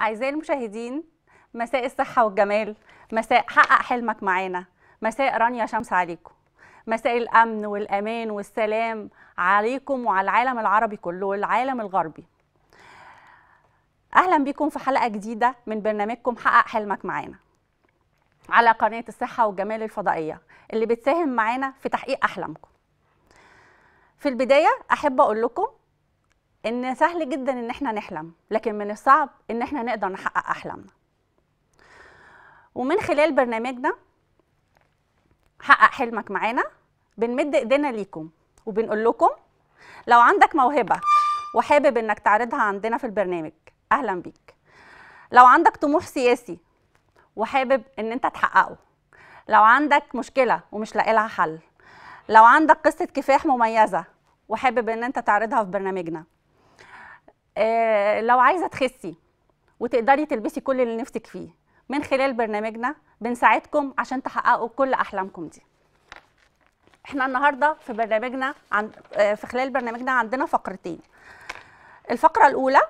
أعزائي المشاهدين مساء الصحة والجمال مساء حقق حلمك معانا مساء رانيا شمس عليكم مساء الأمن والأمان والسلام عليكم وعلى العالم العربي كله والعالم الغربي أهلا بكم في حلقة جديدة من برنامجكم حقق حلمك معانا على قناة الصحة والجمال الفضائية اللي بتساهم معانا في تحقيق أحلامكم في البداية أحب أقول لكم ان سهل جدا ان احنا نحلم لكن من الصعب ان احنا نقدر نحقق احلامنا ومن خلال برنامجنا حقق حلمك معانا بنمد ايدينا ليكم وبنقول لكم لو عندك موهبه وحابب انك تعرضها عندنا في البرنامج اهلا بيك لو عندك طموح سياسي وحابب ان انت تحققه لو عندك مشكله ومش لاقي لها حل لو عندك قصه كفاح مميزه وحابب ان انت تعرضها في برنامجنا آه، لو عايزه تخسي وتقدري تلبسي كل اللي نفسك فيه من خلال برنامجنا بنساعدكم عشان تحققوا كل احلامكم دي احنا النهارده في برنامجنا عن آه، في خلال برنامجنا عندنا فقرتين الفقره الاولى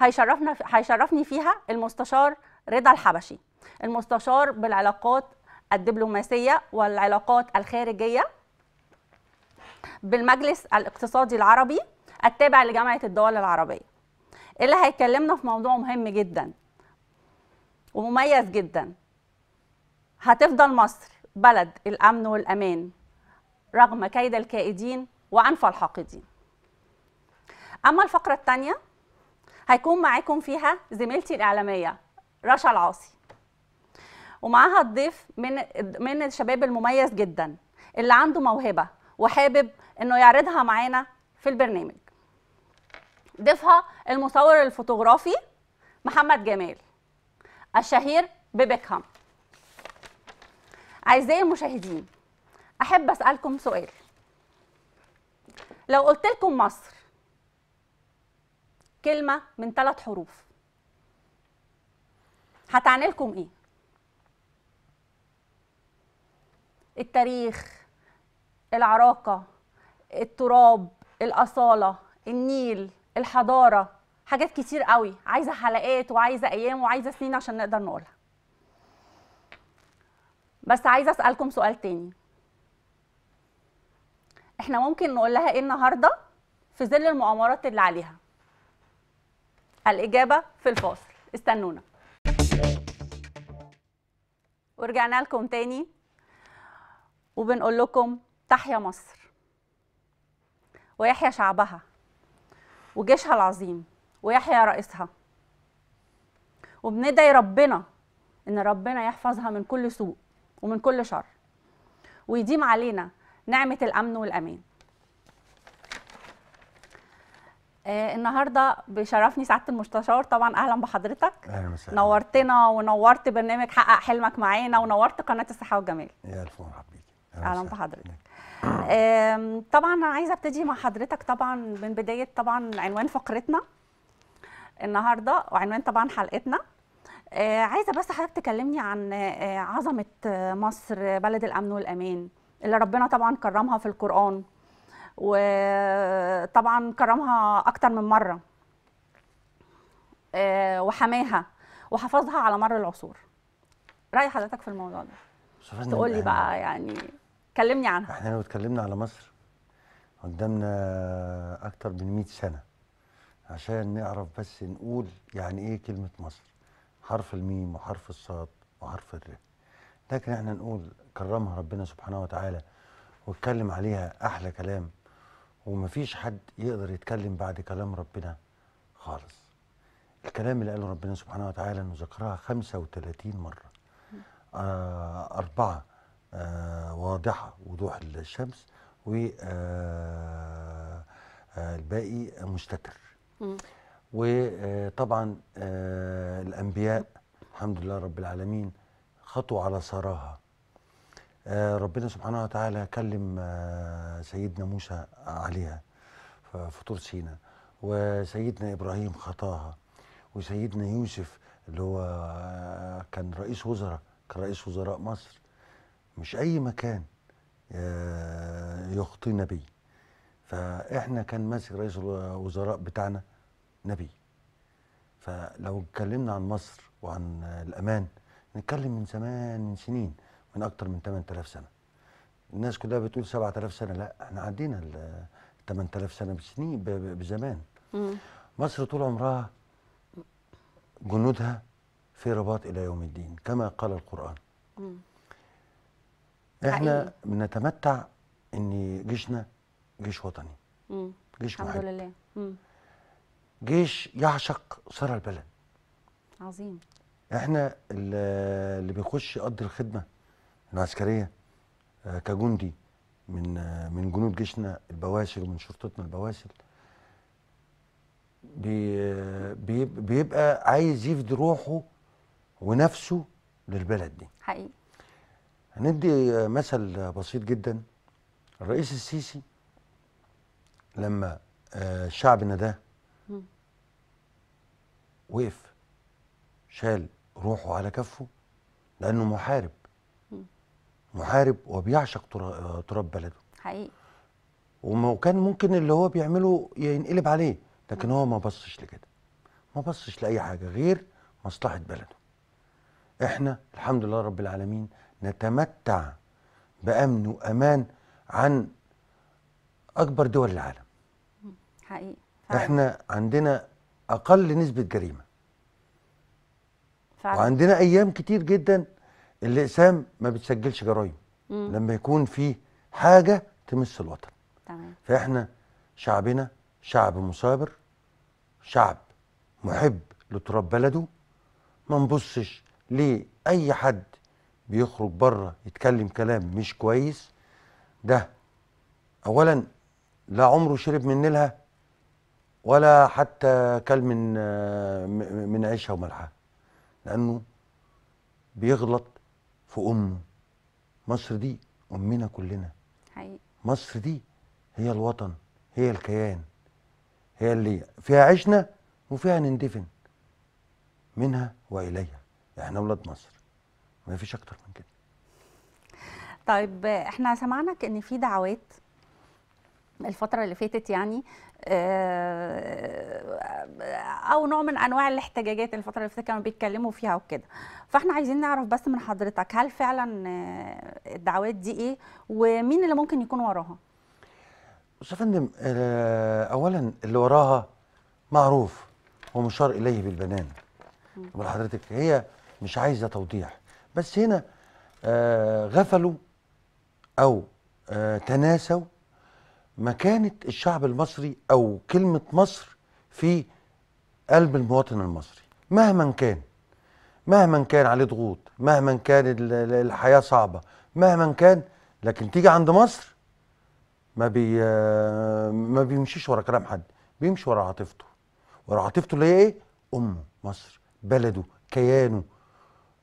هيشرفنا هيشرفني فيها المستشار رضا الحبشي المستشار بالعلاقات الدبلوماسيه والعلاقات الخارجيه بالمجلس الاقتصادي العربي التابع لجامعه الدول العربيه إيه اللي هيكلمنا في موضوع مهم جدا ومميز جدا هتفضل مصر بلد الأمن والأمان رغم كيد الكائدين وأنف الحاقدين أما الفقرة الثانية هيكون معاكم فيها زميلتي الإعلامية رشا العاصي ومعاها الضيف من من الشباب المميز جدا اللي عنده موهبة وحابب إنه يعرضها معانا في البرنامج ضيفها المصور الفوتوغرافي محمد جمال الشهير ببيكهام أعزائي المشاهدين أحب أسألكم سؤال لو قلت لكم مصر كلمة من ثلاث حروف هتعني لكم إيه؟ التاريخ العراقة التراب الأصالة النيل الحضاره حاجات كتير قوي عايزه حلقات وعايزه ايام وعايزه سنين عشان نقدر نقولها بس عايزه اسالكم سؤال تاني احنا ممكن نقول لها ايه النهارده في ظل المؤامرات اللي عليها الاجابه في الفاصل استنونا ورجعنا لكم تاني وبنقول لكم تحيا مصر ويحيا شعبها وجيشها العظيم ويحيى رئيسها وبندعي ربنا ان ربنا يحفظها من كل سوء ومن كل شر ويديم علينا نعمه الامن والامان آه النهارده بيشرفني سعاده المستشار طبعا اهلا بحضرتك اهلا وسهلا نورتنا ونورت برنامج حقق حلمك معانا ونورت قناه الصحه والجمال يا الف مرحبا بيك اهلا بحضرتك آه. طبعا انا عايزه ابتدي مع حضرتك طبعا من بدايه طبعا عنوان فقرتنا النهارده وعنوان طبعا حلقتنا آه، عايزه بس حضرتك تكلمني عن آه، عظمه مصر بلد الامن والامان اللي ربنا طبعا كرمها في القران وطبعا كرمها اكتر من مره وحماها وحفظها على مر العصور راي حضرتك في الموضوع ده تقول لي بقى يعني كلمني عنها احنا لو اتكلمنا على مصر قدامنا اكتر من 100 سنه عشان نعرف بس نقول يعني ايه كلمه مصر حرف الميم وحرف الصاد وحرف الر لكن احنا نقول كرمها ربنا سبحانه وتعالى واتكلم عليها احلى كلام ومفيش حد يقدر يتكلم بعد كلام ربنا خالص الكلام اللي قاله ربنا سبحانه وتعالى انه ذكرها 35 مره آه أربعة آه، واضحة وضوح الشمس والباقي آه، آه، مستتر وطبعا الأنبياء الحمد لله رب العالمين خطوا على سراها ربنا سبحانه وتعالى كلم سيدنا موسى عليها في طور سينا وسيدنا إبراهيم خطاها وسيدنا يوسف اللي هو كان رئيس وزراء كان رئيس وزراء مصر مش اي مكان آه، يخطينا نبي فاحنا كان ماسك رئيس الوزراء بتاعنا نبي فلو اتكلمنا عن مصر وعن الامان نتكلم من زمان من سنين من اكتر من 8000 سنه الناس كلها بتقول 7000 سنه لا احنا عدينا ال 8000 سنه بسنين بزمان مصر طول عمرها جنودها في رباط الى يوم الدين كما قال القران احنا بنتمتع ان جيشنا جيش وطني مم. جيش الحمد محب. لله مم. جيش يعشق سر البلد عظيم احنا اللي بيخش يقضي الخدمه العسكريه آه، كجندي من آه، من جنود جيشنا البواسل ومن شرطتنا البواسل بيبقى عايز يفدي روحه ونفسه للبلد دي حقيقي هندي مثل بسيط جدا الرئيس السيسي لما الشعب آه، نداه وقف شال روحه على كفه لانه محارب محارب وبيعشق آه، تراب بلده حقيقي وكان ممكن اللي هو بيعمله ينقلب عليه لكن هو ما بصش لكده ما بصش لاي حاجه غير مصلحه بلده احنا الحمد لله رب العالمين نتمتع بامن وامان عن اكبر دول العالم حقيقي, فعلا. احنا عندنا اقل نسبه جريمه فعلا. وعندنا ايام كتير جدا الاقسام ما بتسجلش جرايم لما يكون في حاجه تمس الوطن تمام فاحنا شعبنا شعب مثابر شعب محب لتراب بلده ما نبصش لاي حد بيخرج بره يتكلم كلام مش كويس ده اولا لا عمره شرب من نيلها ولا حتى كل من آه، من عيشها وملحها لانه بيغلط في امه مصر دي امنا كلنا حقيقي مصر دي هي الوطن هي الكيان هي اللي فيها عشنا وفيها نندفن منها واليها احنا يعني اولاد مصر ما فيش اكتر من كده طيب احنا سمعناك ان في دعوات الفترة اللي فاتت يعني آه، أو نوع من أنواع الاحتجاجات الفترة اللي فاتت كانوا بيتكلموا فيها وكده فاحنا عايزين نعرف بس من حضرتك هل فعلا آه، الدعوات دي إيه ومين اللي ممكن يكون وراها؟ استاذ فندم آه، أولا اللي وراها معروف ومشار إليه بالبنان حضرتك هي مش عايزة توضيح بس هنا آه، غفلوا او آه، تناسوا مكانه الشعب المصري او كلمه مصر في قلب المواطن المصري مهما كان مهما كان عليه ضغوط مهما كان الحياه صعبه مهما كان لكن تيجي عند مصر ما بي آه، ما بيمشيش ورا كلام حد بيمشي ورا عاطفته ورا عاطفته اللي هي ايه امه مصر بلده كيانه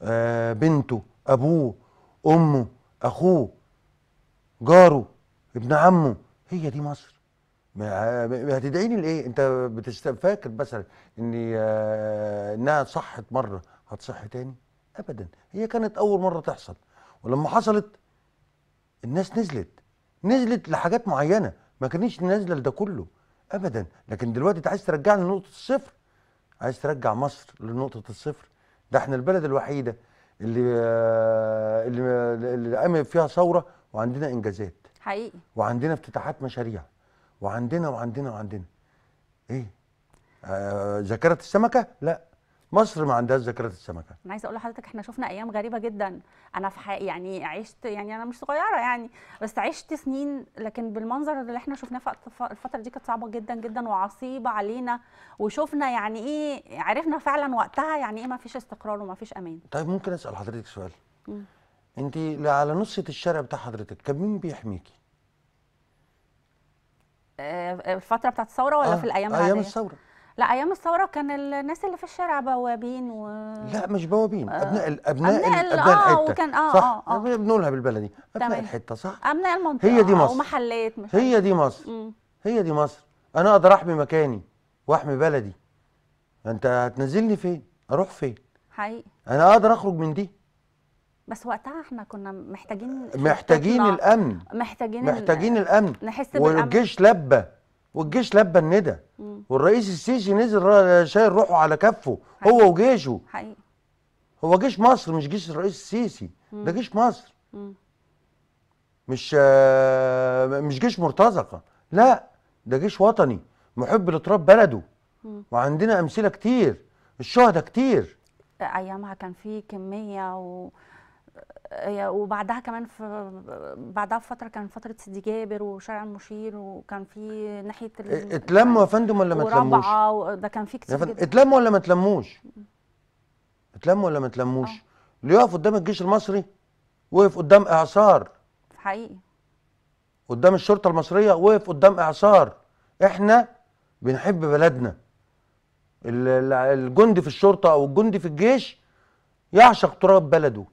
آه، بنته ابوه امه اخوه جاره ابن عمه هي دي مصر هتدعيني لايه انت بتستفاكر مثلا اني آه، انها صحت مره هتصح تاني ابدا هي كانت اول مره تحصل ولما حصلت الناس نزلت نزلت لحاجات معينه ما كانتش نازله لده كله ابدا لكن دلوقتي انت عايز ترجعنا لنقطه الصفر عايز ترجع مصر لنقطه الصفر ده احنا البلد الوحيده اللي آه، اللي اللي قام فيها ثوره وعندنا انجازات حقيقي وعندنا افتتاحات مشاريع وعندنا وعندنا وعندنا ايه آه ذاكره السمكه لا مصر ما عندهاش ذاكره السمكه انا عايزه اقول لحضرتك احنا شفنا ايام غريبه جدا انا في حق يعني عشت يعني انا مش صغيره يعني بس عشت سنين لكن بالمنظر اللي احنا شفناه الفتره دي كانت صعبه جدا جدا وعصيبه علينا وشفنا يعني ايه عرفنا فعلا وقتها يعني ايه ما فيش استقرار وما فيش امان طيب ممكن اسال حضرتك سؤال انت على نصه الشارع بتاع حضرتك كان مين بيحميكي آه، آه، الفتره بتاعت الثوره ولا آه في الايام العاديه ايام الثوره لا ايام الثوره كان الناس اللي في الشارع بوابين و لا مش بوابين آه ابناء ال ابناء أبناء آه الحته وكان اه صح اه, آه. بنقولها بالبلدي ابناء تمام. الحته صح ابناء المنطقه هي دي آه، مصر ومحلات مش هي دي إيه. مصر مم. هي دي مصر انا اقدر احمي مكاني واحمي بلدي انت هتنزلني فين اروح فين حقيقي انا اقدر اخرج من دي بس وقتها احنا كنا محتاجين محتاجين الامن محتاجين محتاجين الامن نحس بالامن والجيش لبى والجيش لبى الندى والرئيس السيسي نزل شايل روحه على كفه حقيقي. هو وجيشه حقيقي. هو جيش مصر مش جيش الرئيس السيسي ده جيش مصر مم. مش مش جيش مرتزقه لا ده جيش وطني محب لتراب بلده مم. وعندنا امثله كتير الشهداء كتير ايامها كان في كميه و وبعدها كمان في بعدها بفتره كان فتره سيدي جابر وشارع المشير وكان في ناحيه اتلموا يا فندم ولا ما اتلموش؟ ده كان في كتير جدا اتلموا ولا ما اتلموش؟ اتلموا ولا ما اتلموش؟ آه. اللي يقف قدام الجيش المصري وقف قدام اعصار حقيقي قدام الشرطه المصريه وقف قدام اعصار احنا بنحب بلدنا الجندي في الشرطه او الجندي في الجيش يعشق تراب بلده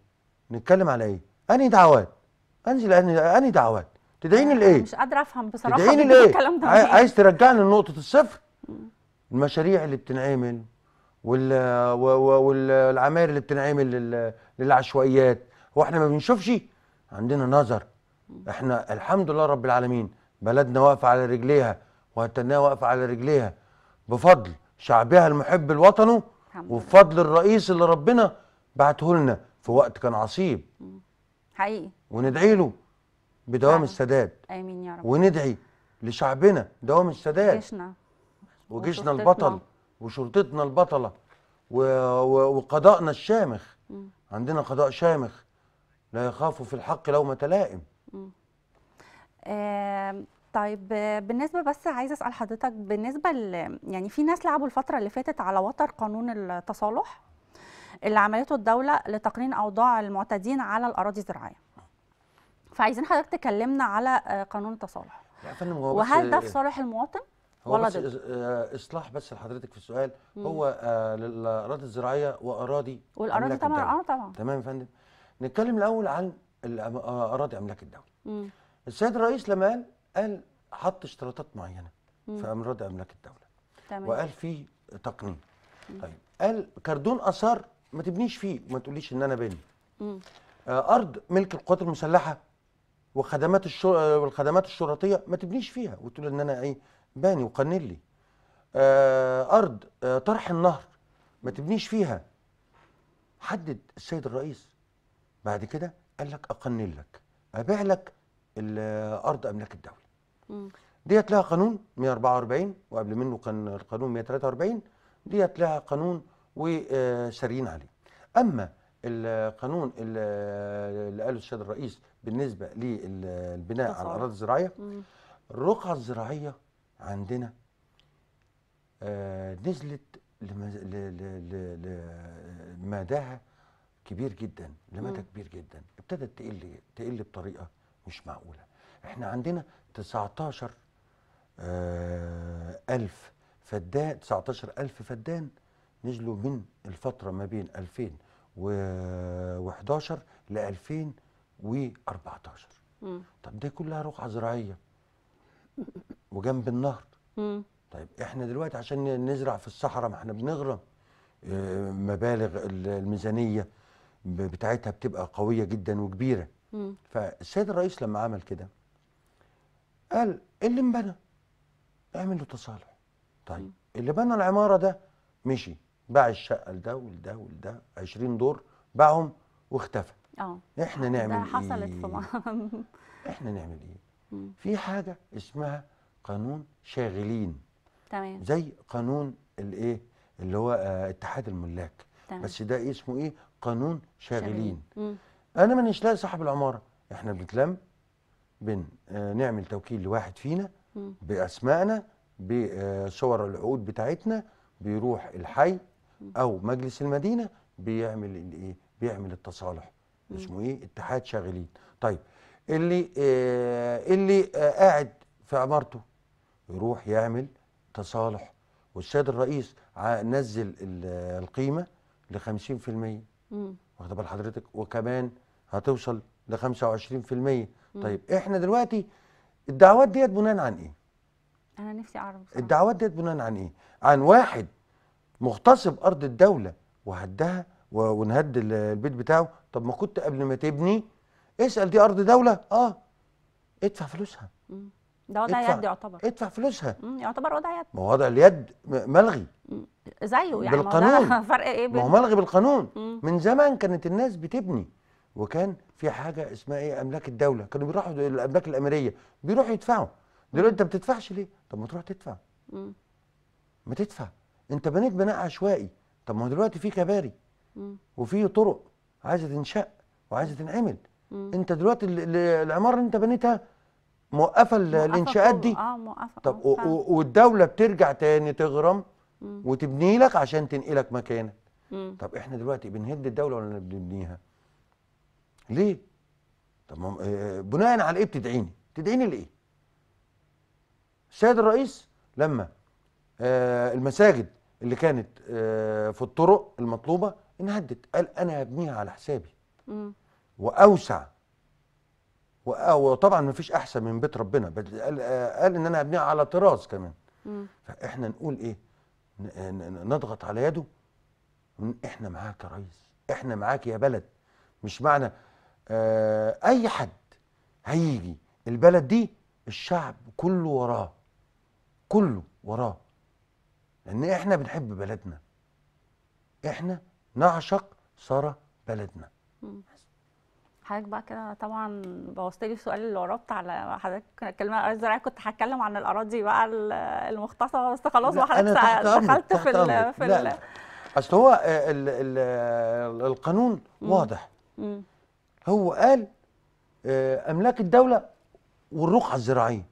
نتكلم على ايه انهي دعوات انزل انهي دعوات تدعيني لايه مش قادره افهم بصراحه تدعيني لإيه؟ الكلام ده عايز ترجعني لنقطه الصفر المشاريع اللي بتنعمل وال والعماير اللي بتنعمل للعشوائيات هو احنا ما بنشوفش عندنا نظر احنا الحمد لله رب العالمين بلدنا واقفه على رجليها وهتناها واقفه على رجليها بفضل شعبها المحب لوطنه وبفضل الرئيس اللي ربنا بعته لنا في وقت كان عصيب حقيقي وندعي له بدوام السداد امين يا رب وندعي لشعبنا دوام السداد جيشنا وجيشنا البطل وشرطتنا البطله و... و... وقضائنا الشامخ م. عندنا قضاء شامخ لا يخاف في الحق لوم تلائم طيب بالنسبه بس عايزه اسال حضرتك بالنسبه ل... يعني في ناس لعبوا الفتره اللي فاتت على وتر قانون التصالح اللي عملته الدوله لتقنين اوضاع المعتدين على الاراضي الزراعيه فعايزين حضرتك تكلمنا على آه، قانون التصالح وهل ده إيه؟ في صالح المواطن هو ولا بس ده. إيه، اصلاح بس لحضرتك في السؤال مم. هو آه، للاراضي الزراعيه واراضي والاراضي طبعا اه طبعا تمام يا فندم نتكلم الاول عن آه، اراضي املاك الدوله مم. السيد الرئيس لما قال قال حط اشتراطات معينه مم. في اراضي املاك الدوله تمام. وقال في تقنين طيب قال كردون اثار ما تبنيش فيه ما تقوليش ان انا بني آه، ارض ملك القوات المسلحه وخدمات الشر... آه، والخدمات الشرطيه ما تبنيش فيها وتقول ان انا ايه باني وقنلي آه، ارض طرح النهر ما تبنيش فيها حدد السيد الرئيس بعد كده قال لك اقنن لك ابيع لك الارض املاك الدوله ديت لها قانون 144 وقبل منه كان القانون 143 ديت لها قانون وشاريين عليه اما القانون اللي قاله السيد الرئيس بالنسبه للبناء على الاراضي الزراعيه الرقعه الزراعيه عندنا آه، نزلت لمداها كبير جدا لمدى كبير جدا ابتدت تقل تقل بطريقه مش معقوله احنا عندنا 19 آه، ألف فدان 19 ألف فدان نزلوا من الفترة ما بين 2011 ل 2014 مم. طب ده كلها رقعة زراعية وجنب النهر مم. طيب احنا دلوقتي عشان نزرع في الصحراء ما احنا بنغرم آه، مبالغ الميزانية بتاعتها بتبقى قوية جدا وكبيرة مم. فالسيد الرئيس لما عمل كده قال اللي انبنى اعمل له تصالح طيب اللي بنى العمارة ده مشي باع الشقه لده ولده ولده 20 دور باعهم واختفى اه احنا نعمل ده حصلت إيه؟ في مصر احنا نعمل ايه في حاجه اسمها قانون شاغلين تمام زي قانون الايه اللي هو آه، اتحاد الملاك تمام. بس ده إيه اسمه ايه قانون شاغلين, شاغلين. انا مانيش لاقي صاحب العماره احنا بنتلم بن آه، نعمل توكيل لواحد فينا باسمائنا بصور آه، العقود بتاعتنا بيروح الحي او مجلس المدينه بيعمل الايه بيعمل التصالح اسمه ايه اتحاد شاغلين طيب اللي آه اللي آه قاعد في عمارته يروح يعمل تصالح والسيد الرئيس نزل القيمه ل 50% واخد بال حضرتك وكمان هتوصل ل 25% طيب احنا دلوقتي الدعوات ديت بناء عن ايه؟ انا نفسي اعرف الدعوات ديت بناء عن ايه؟ عن واحد مغتصب ارض الدوله وهدها ونهد البيت بتاعه طب ما كنت قبل ما تبني اسال دي ارض دوله اه ادفع فلوسها ده وضع يد يعتبر ادفع فلوسها يعتبر وضع يد ما وضع اليد ملغي زيه يعني بالقانون فرق ايه بين ما هو ملغي بالقانون مم. من زمان كانت الناس بتبني وكان في حاجه اسمها ايه املاك الدوله كانوا بيروحوا الاملاك الاميريه بيروحوا يدفعوا دلوقتي انت ما بتدفعش ليه طب ما تروح تدفع مم. ما تدفع انت بنيت بناء عشوائي طب ما دلوقتي في كباري وفي طرق عايزه تنشأ وعايزه تنعمل انت دلوقتي العماره اللي انت بنيتها موقفه الانشاءات دي اه موقفه طب اه، والدوله بترجع تاني تغرم وتبني لك عشان تنقلك مكانك طب احنا دلوقتي بنهد الدوله ولا بنبنيها ليه طب ما آه، آه، بناء على ايه بتدعيني تدعيني لايه السيد الرئيس لما المساجد اللي كانت آه، في الطرق المطلوبه انهدت قال انا هبنيها على حسابي واوسع آه، وطبعا ما فيش احسن من بيت ربنا قال, آه، قال ان انا هبنيها على طراز كمان مم. فاحنا نقول ايه نضغط على يده احنا معاك يا ريس احنا معاك يا بلد مش معنى آه اي حد هيجي البلد دي الشعب كله وراه كله وراه ان احنا بنحب بلدنا احنا نعشق ثرى بلدنا حضرتك بقى كده طبعا بوظت لي السؤال اللي وراه بتاع حضرتك الكلمه الاراضي الزراعيه كنت هتكلم عن الاراضي بقى المختصه بس خلاص وحضرتك دخلت في الـ في لا اصل هو الـ الـ القانون مم. واضح مم. هو قال آه، املاك الدوله والرقعه الزراعيه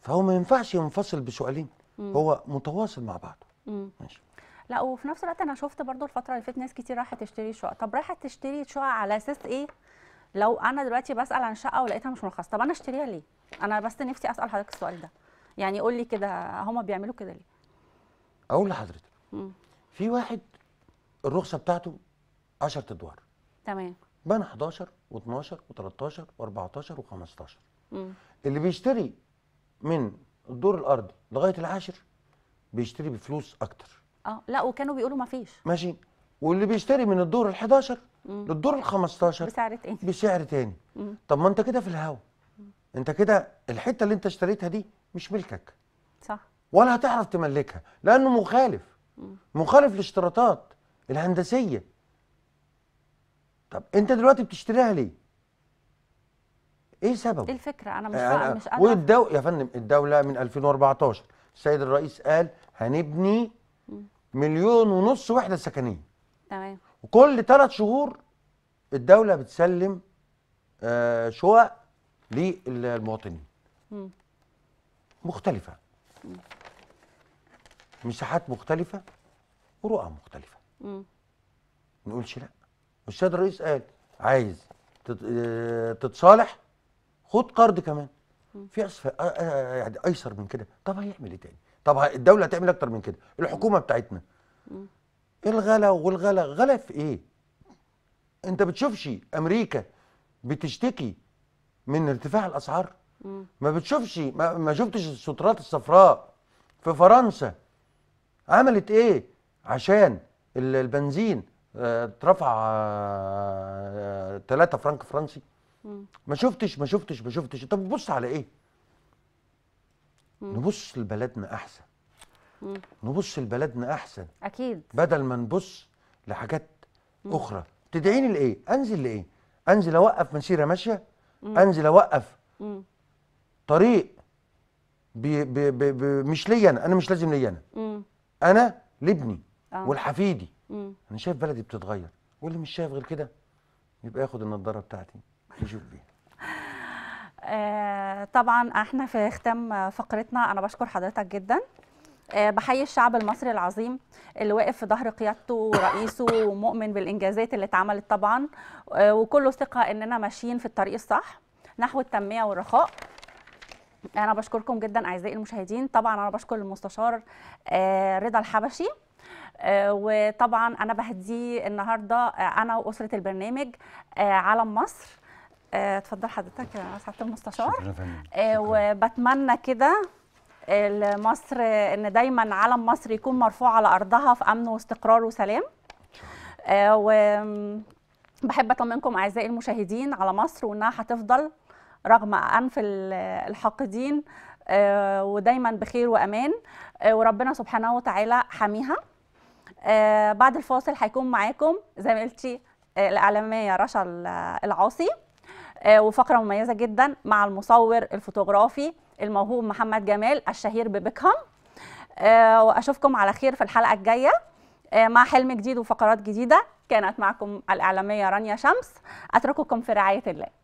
فهو ما ينفعش ينفصل بسؤالين هو متواصل مع بعضه ماشي لا وفي نفس الوقت انا شفت برضو الفتره اللي فاتت ناس كتير راحت تشتري شقق طب راحت تشتري شقق على اساس ايه لو انا دلوقتي بسال عن شقه ولقيتها مش مرخصه طب انا اشتريها ليه انا بس نفسي اسال حضرتك السؤال ده يعني قول لي كده هما بيعملوا كده ليه اقول لحضرتك في واحد الرخصه بتاعته 10 ادوار تمام بنى 11 و12 و13 و14 و15 اللي بيشتري من الدور الارضي لغايه العاشر بيشتري بفلوس اكتر اه لا وكانوا بيقولوا ما فيش ماشي واللي بيشتري من الدور ال11 للدور ال15 بسعر تاني بسعر تاني مم. طب ما انت كده في الهوا انت كده الحته اللي انت اشتريتها دي مش ملكك صح ولا هتعرف تملكها لانه مخالف مم. مخالف للاشتراطات الهندسيه طب انت دلوقتي بتشتريها ليه ايه سببه؟ ايه الفكره؟ انا مش آه، أنا مش انا والدو... يا فندم الدوله من 2014 السيد الرئيس قال هنبني مليون ونص وحده سكنيه تمام وكل ثلاث شهور الدوله بتسلم آه شقق للمواطنين مختلفه مساحات مختلفه ورؤى مختلفه ما نقولش لا والسيد الرئيس قال عايز آه، تتصالح خد قرض كمان في اسف آه، آه، آه، يعني ايسر من كده طب هيعمل ايه تاني طب الدوله هتعمل اكتر من كده الحكومه بتاعتنا الغلا والغلا غلا في ايه انت بتشوفش امريكا بتشتكي من ارتفاع الاسعار ما بتشوفش ما, ما شفتش السترات الصفراء في فرنسا عملت ايه عشان البنزين اترفع 3 فرنك فرنسي ما شفتش ما شفتش ما شفتش طب نبص على ايه نبص لبلدنا احسن نبص لبلدنا احسن اكيد بدل ما نبص لحاجات اخرى تدعيني لايه انزل لايه انزل اوقف مسيره ماشيه انزل اوقف طريق بي بي بي بي مش ليا انا انا مش لازم ليا انا انا لابني آه. ولحفيدي انا شايف بلدي بتتغير واللي مش شايف غير كده يبقى ياخد النضاره بتاعتي آه، طبعا احنا في ختام فقرتنا انا بشكر حضرتك جدا آه، بحيي الشعب المصري العظيم اللي واقف في ظهر قيادته ورئيسه ومؤمن بالانجازات اللي اتعملت طبعا آه، وكله ثقه اننا ماشيين في الطريق الصح نحو التنميه والرخاء انا بشكركم جدا اعزائي المشاهدين طبعا انا بشكر المستشار رضا الحبشي وطبعا انا بهديه النهارده انا واسره البرنامج علم مصر آه، اتفضل حضرتك يا سعاده المستشار آه، وبتمنى كده مصر ان دايما علم مصر يكون مرفوع على ارضها في امن واستقرار وسلام آه، وبحب اطمنكم اعزائي المشاهدين على مصر وانها هتفضل رغم انف الحاقدين ودايما بخير وامان وربنا سبحانه وتعالى حاميها بعد الفاصل هيكون معاكم زميلتي الاعلاميه رشا العاصي آه، وفقره مميزه جدا مع المصور الفوتوغرافي الموهوب محمد جمال الشهير ببيكهام آه، واشوفكم على خير في الحلقه الجايه آه، مع حلم جديد وفقرات جديده كانت معكم الاعلاميه رانيا شمس اترككم في رعايه الله